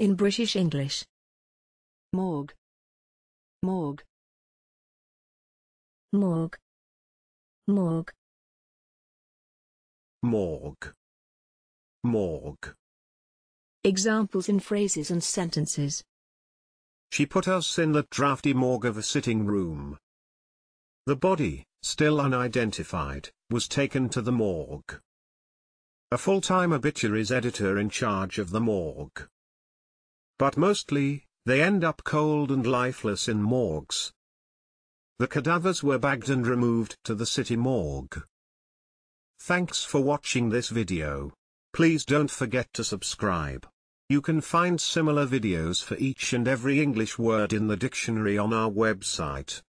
in British English. Morgue. Morgue. Morgue. Morgue. Morgue. Morgue. Examples in phrases and sentences. She put us in the draughty morgue of a sitting room. The body, still unidentified, was taken to the morgue. A full-time obituaries editor in charge of the morgue. But mostly, they end up cold and lifeless in morgues. The cadavers were bagged and removed to the city morgue. Thanks for watching this video. Please don't forget to subscribe. You can find similar videos for each and every English word in the dictionary on our website.